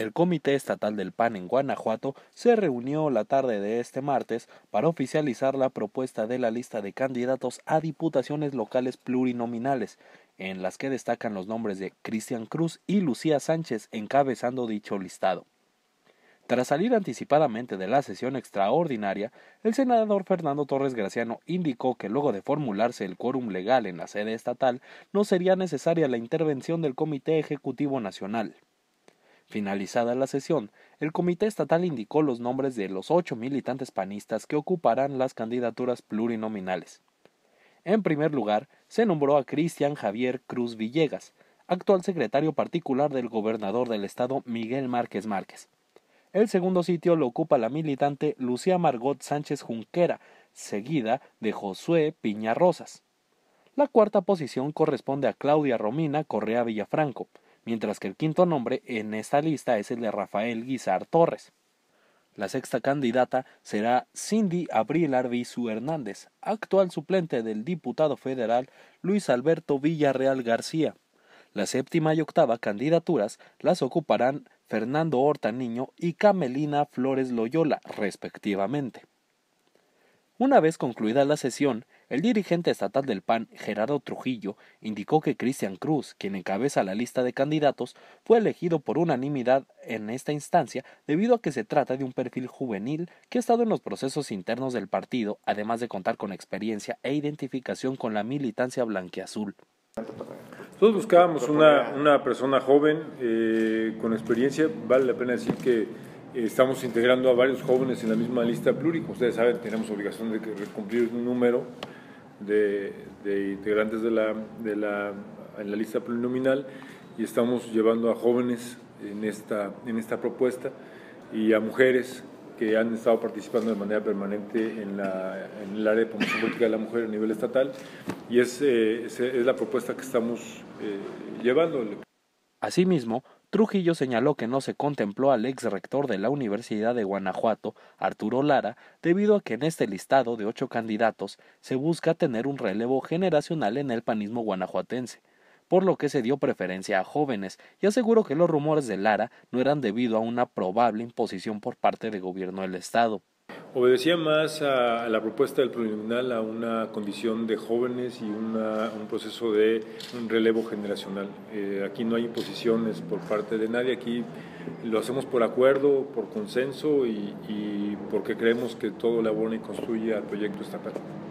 El Comité Estatal del PAN en Guanajuato se reunió la tarde de este martes para oficializar la propuesta de la lista de candidatos a diputaciones locales plurinominales, en las que destacan los nombres de Cristian Cruz y Lucía Sánchez encabezando dicho listado. Tras salir anticipadamente de la sesión extraordinaria, el senador Fernando Torres Graciano indicó que luego de formularse el quórum legal en la sede estatal, no sería necesaria la intervención del Comité Ejecutivo Nacional. Finalizada la sesión, el Comité Estatal indicó los nombres de los ocho militantes panistas que ocuparán las candidaturas plurinominales. En primer lugar, se nombró a Cristian Javier Cruz Villegas, actual secretario particular del gobernador del estado Miguel Márquez Márquez. El segundo sitio lo ocupa la militante Lucía Margot Sánchez Junquera, seguida de Josué Piña Rosas. La cuarta posición corresponde a Claudia Romina Correa Villafranco, mientras que el quinto nombre en esta lista es el de Rafael Guizar Torres. La sexta candidata será Cindy Abril Arbizu Hernández, actual suplente del diputado federal Luis Alberto Villarreal García. La séptima y octava candidaturas las ocuparán Fernando Horta Niño y Camelina Flores Loyola, respectivamente. Una vez concluida la sesión, el dirigente estatal del PAN, Gerardo Trujillo, indicó que Cristian Cruz, quien encabeza la lista de candidatos, fue elegido por unanimidad en esta instancia debido a que se trata de un perfil juvenil que ha estado en los procesos internos del partido, además de contar con experiencia e identificación con la militancia blanqueazul. Todos buscábamos una, persona joven eh, con experiencia, vale la pena decir que estamos integrando a varios jóvenes en la misma lista pluri. Como ustedes saben, tenemos obligación de cumplir un número de, integrantes de la, en la lista plurinominal y estamos llevando a jóvenes en esta, en esta propuesta y a mujeres que han estado participando de manera permanente en, el área de promoción política de la mujer a nivel estatal y es, eh, es, la propuesta que estamos eh, llevando. Asimismo, Trujillo señaló que no se contempló al ex rector de la Universidad de Guanajuato, Arturo Lara, debido a que en este listado de ocho candidatos se busca tener un relevo generacional en el panismo guanajuatense, por lo que se dio preferencia a jóvenes y aseguró que los rumores de Lara no eran debido a una probable imposición por parte del gobierno del Estado. Obedecía más a, la propuesta del tribunal a una condición de jóvenes y una, un proceso de un relevo generacional. Eh, aquí no hay imposiciones por parte de nadie, aquí lo hacemos por acuerdo, por consenso y, y porque creemos que todo elabora y construye al proyecto estatal.